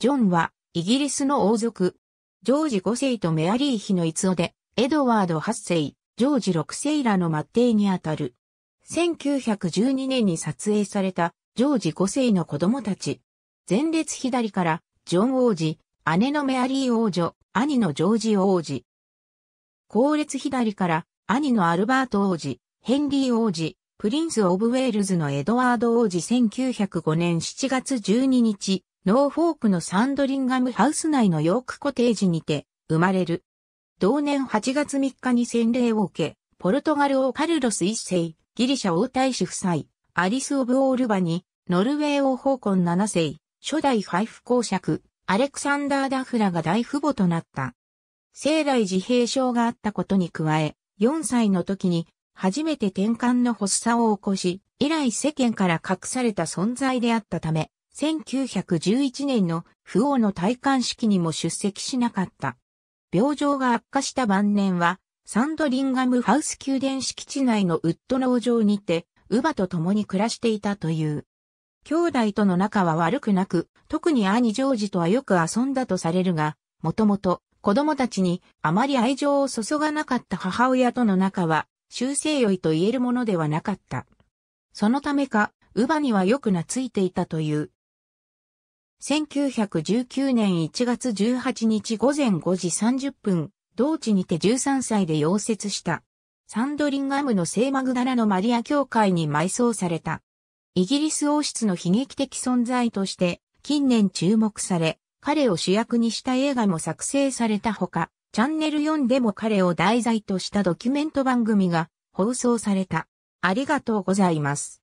ジョンは、イギリスの王族、ジョージ5世とメアリー妃の逸夫で、エドワード8世、ジョージ6世らの末弟にあたる。1912年に撮影された、ジョージ5世の子供たち。前列左から、ジョン王子、姉のメアリー王女、兄のジョージ王子。後列左から、兄のアルバート王子、ヘンリー王子、プリンス・オブ・ウェールズのエドワード王子1905年7月12日、ノーフォークのサンドリンガムハウス内のヨークコテージにて生まれる。同年8月3日に洗礼を受け、ポルトガル王カルロス一世、ギリシャ王太子夫妻、アリス・オブ・オールバに、ノルウェー王コン7世、初代配布公爵、アレクサンダー・ダフラが大父母となった。生来自閉症があったことに加え、4歳の時に初めて転換の発作を起こし、以来世間から隠された存在であったため、1911年の不王の戴冠式にも出席しなかった。病状が悪化した晩年は、サンドリンガムハウス宮殿敷地内のウッド農場にて、乳母と共に暮らしていたという。兄弟との仲は悪くなく、特に兄ジョージとはよく遊んだとされるが、もともと子供たちにあまり愛情を注がなかった母親との仲は、修正良いと言えるものではなかった。そのためか、乳母にはよく懐いていたという。1919年1月18日午前5時30分、同地にて13歳で溶接した。サンドリンガムの聖マグダラのマリア教会に埋葬された。イギリス王室の悲劇的存在として近年注目され、彼を主役にした映画も作成されたほか、チャンネル4でも彼を題材としたドキュメント番組が放送された。ありがとうございます。